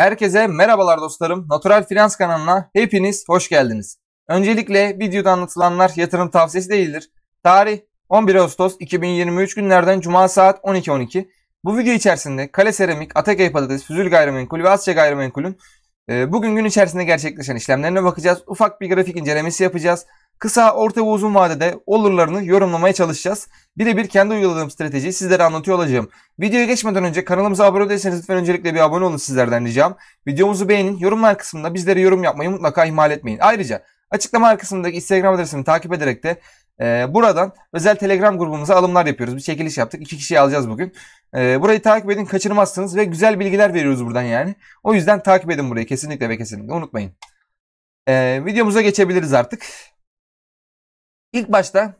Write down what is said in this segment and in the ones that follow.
Herkese merhabalar dostlarım. Natural Finans kanalına hepiniz hoş geldiniz. Öncelikle videoda anlatılanlar yatırım tavsiyesi değildir. Tarih 11 Ağustos 2023 günlerden Cuma saat 12.12. .12. Bu video içerisinde Kale Seramik, Atakey Patates, Füzül Gayrimenkul ve Asya Gayrimenkul'ün e, Bugün gün içerisinde gerçekleşen işlemlerine bakacağız. Ufak bir grafik incelemesi yapacağız. Kısa, orta ve uzun vadede olurlarını yorumlamaya çalışacağız. Birebir kendi uyguladığım stratejiyi sizlere anlatıyor olacağım. Videoya geçmeden önce kanalımıza abone değilseniz lütfen öncelikle bir abone olun sizlerden ricam. Videomuzu beğenin, yorumlar kısmında bizlere yorum yapmayı mutlaka ihmal etmeyin. Ayrıca açıklama kısmındaki Instagram adresini takip ederek de e, buradan özel Telegram grubumuza alımlar yapıyoruz. Bir çekiliş yaptık. İki kişiyi alacağız bugün. E, burayı takip edin kaçırmazsınız ve güzel bilgiler veriyoruz buradan yani. O yüzden takip edin burayı kesinlikle ve kesinlikle unutmayın. E, videomuza geçebiliriz artık. İlk başta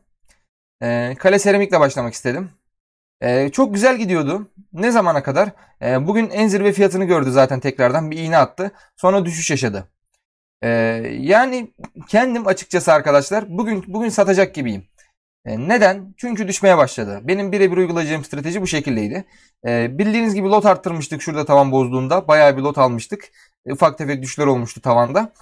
e, kale seramikle başlamak istedim. E, çok güzel gidiyordu. Ne zamana kadar? E, bugün en zirve fiyatını gördü zaten tekrardan. Bir iğne attı. Sonra düşüş yaşadı. E, yani kendim açıkçası arkadaşlar bugün bugün satacak gibiyim. E, neden? Çünkü düşmeye başladı. Benim birebir uygulayacağım strateji bu şekildeydi. E, bildiğiniz gibi lot arttırmıştık şurada tavan bozduğunda. Bayağı bir lot almıştık. E, ufak tefek düşler olmuştu tavanda.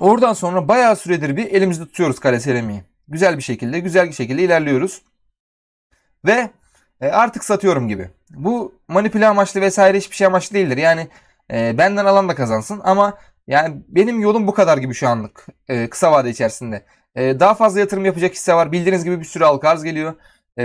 Oradan sonra bayağı süredir bir elimizde tutuyoruz kare seramiği. Güzel bir şekilde, güzel bir şekilde ilerliyoruz. Ve e, artık satıyorum gibi. Bu manipüle amaçlı vesaire hiçbir şey amaçlı değildir. Yani e, benden alan da kazansın ama yani benim yolum bu kadar gibi şu anlık e, kısa vade içerisinde. E, daha fazla yatırım yapacak hisse var. Bildiğiniz gibi bir sürü halka arz geliyor. E,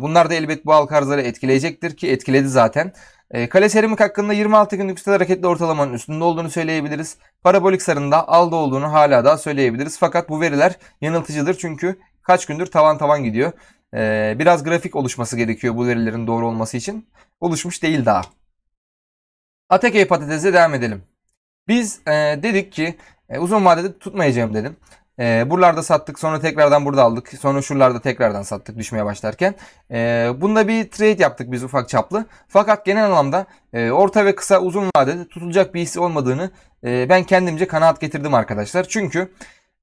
bunlar da elbet bu halka arzları etkileyecektir ki etkiledi zaten. E, kale seramik hakkında 26 günlük stel hareketli ortalamanın üstünde olduğunu söyleyebiliriz. Parabolik sarında alda olduğunu hala daha söyleyebiliriz. Fakat bu veriler yanıltıcıdır çünkü kaç gündür tavan tavan gidiyor. E, biraz grafik oluşması gerekiyor bu verilerin doğru olması için. Oluşmuş değil daha. Atakey patatese devam edelim. Biz e, dedik ki e, uzun vadede tutmayacağım dedim. E, buralarda sattık sonra tekrardan burada aldık. Sonra şuralarda tekrardan sattık düşmeye başlarken. E, bunda bir trade yaptık biz ufak çaplı. Fakat genel anlamda e, orta ve kısa uzun vadede tutulacak bir hisse olmadığını e, ben kendimce kanaat getirdim arkadaşlar. Çünkü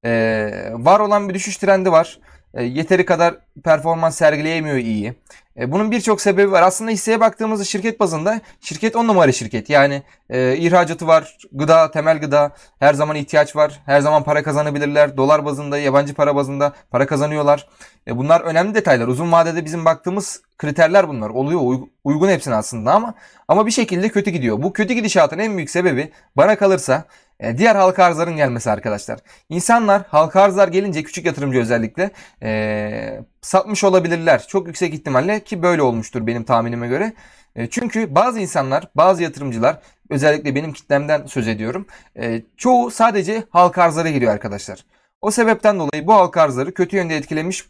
e, var olan bir düşüş trendi var. E, yeteri kadar performans sergileyemiyor iyi. E, bunun birçok sebebi var. Aslında hisseye baktığımızda şirket bazında şirket on numara şirket. Yani e, ihracatı var, gıda, temel gıda, her zaman ihtiyaç var. Her zaman para kazanabilirler. Dolar bazında, yabancı para bazında para kazanıyorlar. E, bunlar önemli detaylar. Uzun vadede bizim baktığımız kriterler bunlar. Oluyor uygun hepsinin aslında ama ama bir şekilde kötü gidiyor. Bu kötü gidişatın en büyük sebebi bana kalırsa e, diğer halka arzların gelmesi arkadaşlar. İnsanlar halka arzlar gelince küçük yatırımcı özellikle e, satmış olabilirler. Çok yüksek ihtimalle ki böyle olmuştur benim tahminime göre. E, çünkü bazı insanlar, bazı yatırımcılar özellikle benim kitlemden söz ediyorum. E, çoğu sadece halka arzlara giriyor arkadaşlar. O sebepten dolayı bu halka arzları kötü yönde etkilemiş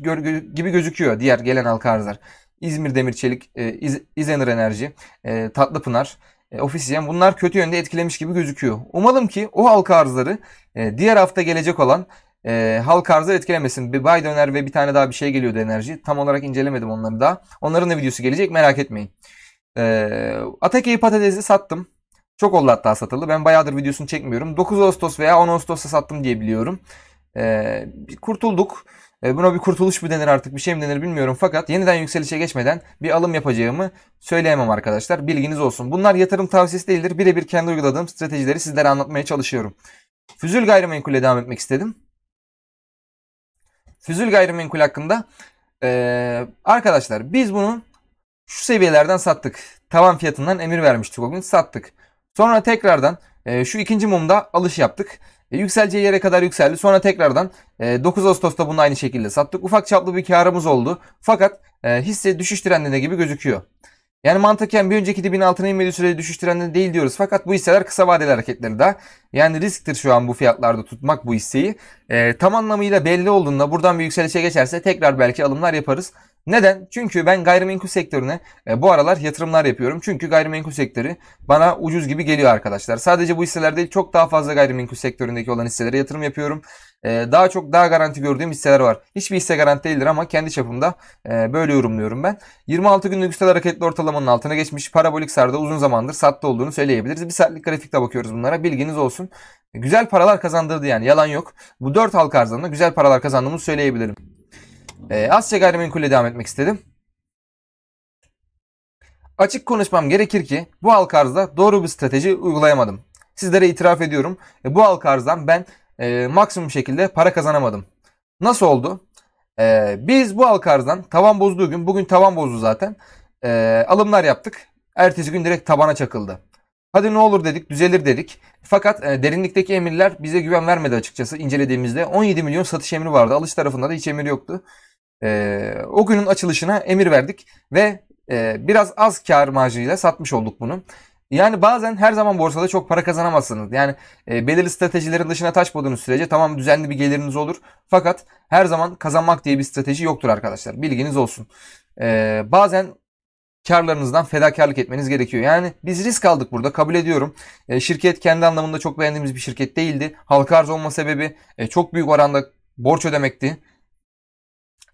gibi gözüküyor diğer gelen halka arzlar. İzmir Demir Çelik, e, İz, İzenir Enerji, e, Tatlıpınar, e, ofisiyen bunlar kötü yönde etkilemiş gibi gözüküyor. Umalım ki o halka arzları e, diğer hafta gelecek olan e, halk arzı etkilemesin. Bir bay döner ve bir tane daha bir şey geliyordu enerji. Tam olarak incelemedim onları daha. Onların da videosu gelecek merak etmeyin. E, Atake'yi patatesi sattım. Çok oldu hatta satıldı. Ben bayağıdır videosunu çekmiyorum. 9 Ağustos veya 10 Ağustos'ta sattım diye biliyorum. E, kurtulduk. E, buna bir kurtuluş mu denir artık bir şey mi denir bilmiyorum. Fakat yeniden yükselişe geçmeden bir alım yapacağımı söyleyemem arkadaşlar. Bilginiz olsun. Bunlar yatırım tavsiyesi değildir. Birebir kendi uyguladığım stratejileri sizlere anlatmaya çalışıyorum. Füzül gayrimenkule devam etmek istedim. Füzül gayrimenkul hakkında e, arkadaşlar biz bunu şu seviyelerden sattık. Tavan fiyatından emir vermiştik o gün sattık. Sonra tekrardan e, şu ikinci mumda alış yaptık. E, yükseleceği yere kadar yükseldi. Sonra tekrardan 9 e, Ağustos'ta bunu aynı şekilde sattık. Ufak çaplı bir karımız oldu. Fakat e, hisse düşüş trendinde gibi gözüküyor. Yani mantıken bir önceki dibin altına inmediği sürece düşüş trendinde değil diyoruz. Fakat bu hisseler kısa vadeli hareketleri daha. Yani risktir şu an bu fiyatlarda tutmak bu hisseyi. E, tam anlamıyla belli olduğunda buradan bir yükselişe geçerse tekrar belki alımlar yaparız. Neden? Çünkü ben gayrimenkul sektörüne e, bu aralar yatırımlar yapıyorum. Çünkü gayrimenkul sektörü bana ucuz gibi geliyor arkadaşlar. Sadece bu hisseler değil çok daha fazla gayrimenkul sektöründeki olan hisselere yatırım yapıyorum. E, daha çok daha garanti gördüğüm hisseler var. Hiçbir hisse garanti değildir ama kendi çapımda e, böyle yorumluyorum ben. 26 günlük üstel hareketli ortalamanın altına geçmiş parabolik sarda uzun zamandır sattı olduğunu söyleyebiliriz. Bir saatlik grafikte bakıyoruz bunlara bilginiz olsun. Güzel paralar kazandırdı yani yalan yok. Bu 4 halka arzlarında güzel paralar kazandığımızı söyleyebilirim. Ee, Asya Gayrimenkul'e devam etmek istedim. Açık konuşmam gerekir ki bu halka arzda doğru bir strateji uygulayamadım. Sizlere itiraf ediyorum. E, bu halka arzdan ben e, maksimum şekilde para kazanamadım. Nasıl oldu? E, biz bu halka arzdan tavan bozduğu gün, bugün tavan bozdu zaten. E, alımlar yaptık. Ertesi gün direkt tabana çakıldı. Hadi ne olur dedik, düzelir dedik. Fakat e, derinlikteki emirler bize güven vermedi açıkçası incelediğimizde. 17 milyon satış emri vardı. Alış tarafında da hiç emir yoktu. E, o günün açılışına emir verdik ve e, biraz az kar marjıyla satmış olduk bunu. Yani bazen her zaman borsada çok para kazanamazsınız. Yani e, belirli stratejilerin dışına taşmadığınız sürece tamam düzenli bir geliriniz olur. Fakat her zaman kazanmak diye bir strateji yoktur arkadaşlar. Bilginiz olsun. E, bazen karlarınızdan fedakarlık etmeniz gerekiyor. Yani biz risk aldık burada kabul ediyorum. E, şirket kendi anlamında çok beğendiğimiz bir şirket değildi. Halka arz olma sebebi e, çok büyük oranda borç ödemekti.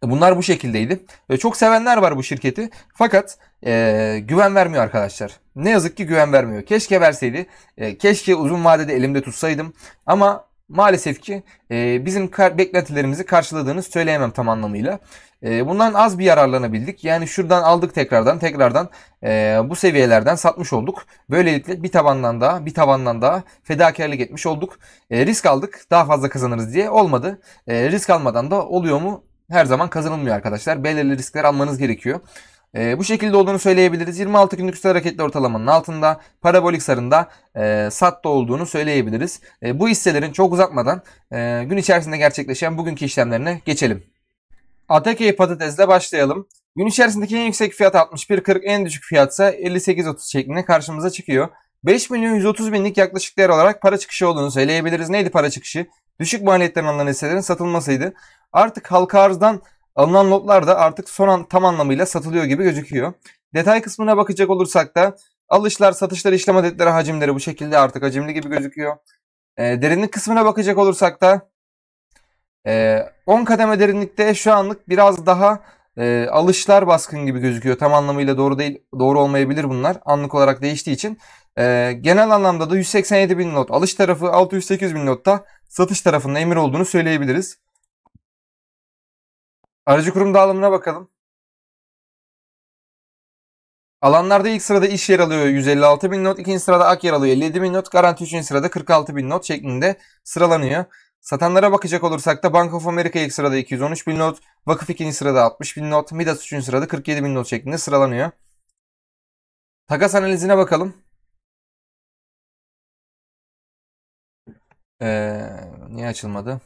E, bunlar bu şekildeydi. E, çok sevenler var bu şirketi. Fakat e, güven vermiyor arkadaşlar. Ne yazık ki güven vermiyor. Keşke verseydi. E, keşke uzun vadede elimde tutsaydım. Ama maalesef ki e, bizim kar- beklentilerimizi karşıladığını söyleyemem tam anlamıyla. E, bundan az bir yararlanabildik. Yani şuradan aldık tekrardan tekrardan e, bu seviyelerden satmış olduk. Böylelikle bir tabandan daha bir tabandan daha fedakarlık etmiş olduk. E, risk aldık daha fazla kazanırız diye olmadı. E, risk almadan da oluyor mu? her zaman kazanılmıyor arkadaşlar. Belirli riskler almanız gerekiyor. E, bu şekilde olduğunu söyleyebiliriz. 26 günlük üstel hareketli ortalamanın altında parabolik sarında e, satta olduğunu söyleyebiliriz. E, bu hisselerin çok uzatmadan e, gün içerisinde gerçekleşen bugünkü işlemlerine geçelim. ATK patatesle başlayalım. Gün içerisindeki en yüksek fiyat 61.40 en düşük fiyat ise 58.30 şeklinde karşımıza çıkıyor. 5 milyon 130 binlik yaklaşık değer olarak para çıkışı olduğunu söyleyebiliriz. Neydi para çıkışı? Düşük maliyetten alınan hisselerin satılmasıydı. Artık halka arzdan alınan lotlar da artık son an tam anlamıyla satılıyor gibi gözüküyor. Detay kısmına bakacak olursak da alışlar, satışlar, işlem adetleri hacimleri bu şekilde artık hacimli gibi gözüküyor. E, derinlik kısmına bakacak olursak da e, 10 kademe derinlikte şu anlık biraz daha e, alışlar baskın gibi gözüküyor. Tam anlamıyla doğru değil, doğru olmayabilir bunlar. Anlık olarak değiştiği için. E, genel anlamda da 187 bin not alış tarafı, 608 bin notta satış tarafında emir olduğunu söyleyebiliriz. Aracı kurum dağılımına bakalım. Alanlarda ilk sırada iş yer alıyor 156 bin not, ikinci sırada ak yer alıyor 57 bin not, garanti üçüncü sırada 46 bin not şeklinde sıralanıyor. Satanlara bakacak olursak da Bank of America ilk sırada 213 bin not, Vakıf ikinci sırada 60 bin not, Midas üçüncü sırada 47 bin not şeklinde sıralanıyor. Takas analizine bakalım. Ee, niye açılmadı?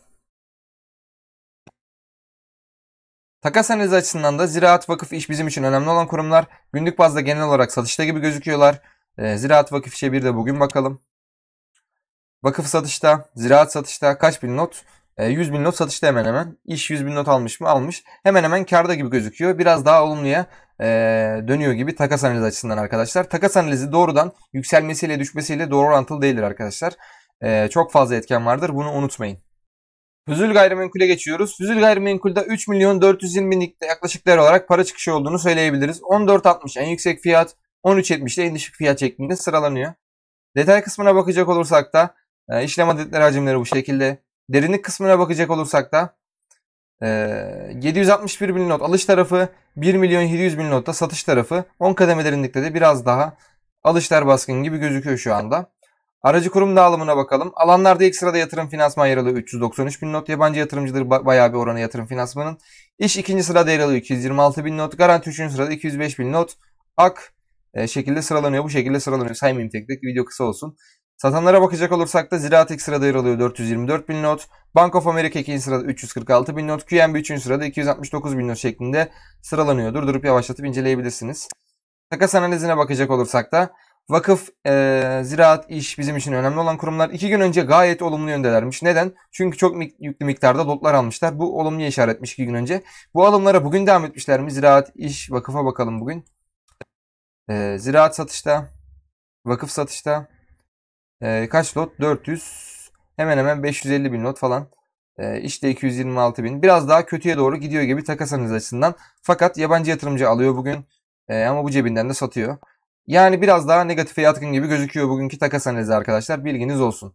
Takas analizi açısından da Ziraat Vakıf iş bizim için önemli olan kurumlar. Günlük bazda genel olarak satışta gibi gözüküyorlar. Ee, Ziraat Vakıf işe bir de bugün bakalım. Vakıf satışta, ziraat satışta kaç bin not? E, ee, 100 bin not satışta hemen hemen. İş 100 bin not almış mı? Almış. Hemen hemen karda gibi gözüküyor. Biraz daha olumluya e, dönüyor gibi takas analizi açısından arkadaşlar. Takas analizi doğrudan yükselmesiyle düşmesiyle doğru orantılı değildir arkadaşlar. Ee, çok fazla etken vardır. Bunu unutmayın. Füzül gayrimenkule geçiyoruz. Füzül gayrimenkulde 3 milyon 420 binlik yaklaşık değer olarak para çıkışı olduğunu söyleyebiliriz. 14.60 en yüksek fiyat, 13.70 de en düşük fiyat şeklinde sıralanıyor. Detay kısmına bakacak olursak da e, işlem adetleri hacimleri bu şekilde. Derinlik kısmına bakacak olursak da e, 761 bin not alış tarafı, 1 milyon 700 bin notta satış tarafı, 10 kademe derinlikte de biraz daha alışlar baskın gibi gözüküyor şu anda. Aracı kurum dağılımına bakalım. Alanlarda ilk sırada yatırım finansman yer alıyor 393 bin not. Yabancı yatırımcıdır bayağı bir oranı yatırım finansmanın. İş ikinci sırada yer alıyor 226 bin not. Garanti üçüncü sırada 205 bin not. Ak e, şekilde sıralanıyor. Bu şekilde sıralanıyor. Saymayayım tek tek video kısa olsun. Satanlara bakacak olursak da Ziraat ilk sırada yer alıyor 424 bin not. Bank of America ikinci sırada 346 bin not. QNB üçüncü sırada 269 bin not şeklinde sıralanıyor. Durdurup yavaşlatıp inceleyebilirsiniz. Takas analizine bakacak olursak da Vakıf, e, ziraat, iş bizim için önemli olan kurumlar iki gün önce gayet olumlu yöndelermiş. Neden? Çünkü çok mik yüklü miktarda lotlar almışlar. Bu olumlu işaretmiş iki gün önce. Bu alımlara bugün devam etmişler mi? Ziraat, iş, vakıfa bakalım bugün. E, ziraat satışta, vakıf satışta. E, kaç lot? 400, hemen hemen 550 bin lot falan. E, işte 226 bin. Biraz daha kötüye doğru gidiyor gibi takasanız açısından. Fakat yabancı yatırımcı alıyor bugün. E, ama bu cebinden de satıyor. Yani biraz daha negatife yatkın gibi gözüküyor bugünkü takas analizi arkadaşlar. Bilginiz olsun.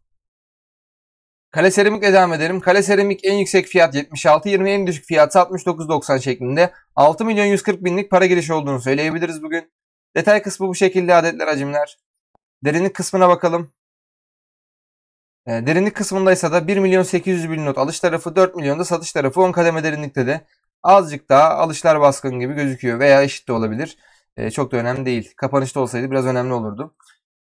Kale Seramik'le devam edelim. Kale Seramik en yüksek fiyat 76.20 en düşük fiyatı 69.90 şeklinde 6 milyon 140 binlik para girişi olduğunu söyleyebiliriz bugün. Detay kısmı bu şekilde adetler hacimler. Derinlik kısmına bakalım. Ee, derinlik kısmında ise da 1 milyon 800 bin not alış tarafı 4 milyon da satış tarafı 10 kademe derinlikte de azıcık daha alışlar baskın gibi gözüküyor veya eşit de olabilir. Ee, çok da önemli değil. Kapanışta olsaydı biraz önemli olurdu.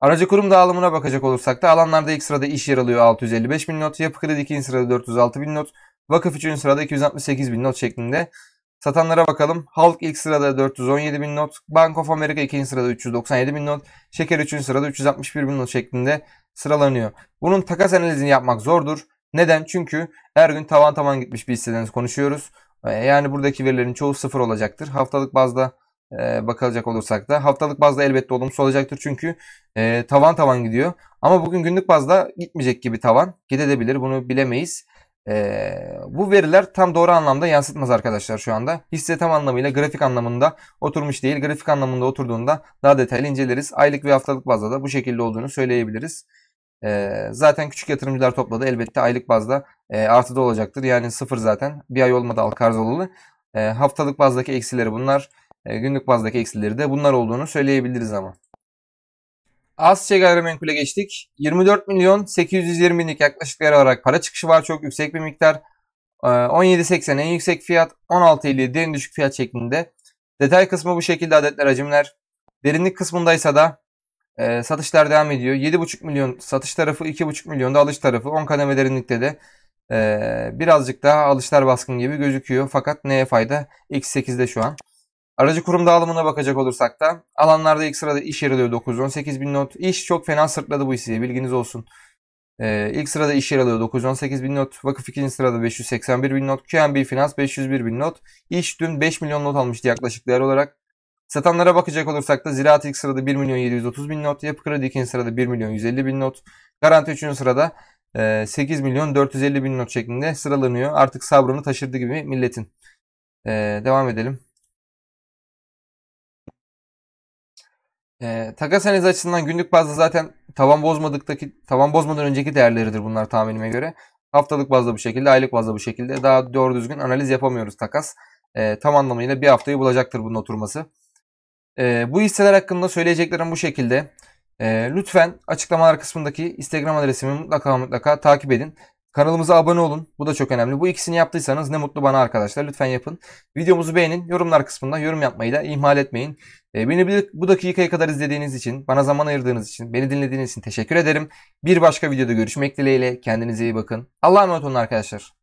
Aracı kurum dağılımına bakacak olursak da alanlarda ilk sırada iş yer alıyor 655 bin not. Yapı Kredi 2. sırada 406 bin not. Vakıf 3. sırada 268 bin not şeklinde. Satanlara bakalım. Halk ilk sırada 417 bin not. Bank of America ikinci sırada 397 bin not. Şeker 3. sırada 361 bin not şeklinde sıralanıyor. Bunun takas analizini yapmak zordur. Neden? Çünkü her gün tavan tavan gitmiş bir hissedeniz konuşuyoruz. Ee, yani buradaki verilerin çoğu sıfır olacaktır. Haftalık bazda e, bakılacak olursak da haftalık bazda elbette olumsuz olacaktır. Çünkü e, tavan tavan gidiyor. Ama bugün günlük bazda gitmeyecek gibi tavan. Gidebilir bunu bilemeyiz. E, bu veriler tam doğru anlamda yansıtmaz arkadaşlar şu anda. Hisse tam anlamıyla grafik anlamında oturmuş değil. Grafik anlamında oturduğunda daha detaylı inceleriz. Aylık ve haftalık bazda da bu şekilde olduğunu söyleyebiliriz. E, zaten küçük yatırımcılar topladı. Elbette aylık bazda e, artıda olacaktır. Yani sıfır zaten. Bir ay olmadı Alkarz olalı. E, haftalık bazdaki eksileri bunlar. E, günlük bazdaki eksileri de bunlar olduğunu söyleyebiliriz ama. Asya şey gayrimenkule geçtik. 24 milyon 820 binlik yaklaşık değer olarak para çıkışı var. Çok yüksek bir miktar. E, 17.80 en yüksek fiyat, 1650 en düşük fiyat şeklinde. Detay kısmı bu şekilde adetler hacimler. Derinlik kısmındaysa da e, satışlar devam ediyor. 7,5 milyon satış tarafı, 2,5 milyon da alış tarafı. 10 kademe derinlikte de e, birazcık daha alışlar baskın gibi gözüküyor. Fakat neye fayda? X8'de şu an. Aracı kurum dağılımına bakacak olursak da alanlarda ilk sırada iş yer alıyor 918 bin not. İş çok fena sırtladı bu hisseye bilginiz olsun. Ee, ilk sırada iş yer alıyor 918 bin not. Vakıf ikinci sırada 581 bin not. QNB Finans 501 bin not. İş dün 5 milyon not almıştı yaklaşık değer olarak. Satanlara bakacak olursak da Ziraat ilk sırada 1 milyon 730 bin not. Yapı Kredi ikinci sırada 1 milyon 150 bin not. Garanti üçüncü sırada 8 e, milyon 450 bin not şeklinde sıralanıyor. Artık sabrını taşırdı gibi milletin. Ee, devam edelim. E, takas analizi açısından günlük bazda zaten tavan bozmadıktaki tavan bozmadan önceki değerleridir bunlar tahminime göre. Haftalık bazda bu şekilde, aylık bazda bu şekilde. Daha doğru düzgün analiz yapamıyoruz takas. E, tam anlamıyla bir haftayı bulacaktır bunun oturması. E, bu hisseler hakkında söyleyeceklerim bu şekilde. E, lütfen açıklamalar kısmındaki Instagram adresimi mutlaka mutlaka takip edin. Kanalımıza abone olun. Bu da çok önemli. Bu ikisini yaptıysanız ne mutlu bana arkadaşlar. Lütfen yapın. Videomuzu beğenin. Yorumlar kısmında yorum yapmayı da ihmal etmeyin. Ee, beni bu dakikaya kadar izlediğiniz için, bana zaman ayırdığınız için, beni dinlediğiniz için teşekkür ederim. Bir başka videoda görüşmek dileğiyle. Kendinize iyi bakın. Allah'a emanet olun arkadaşlar.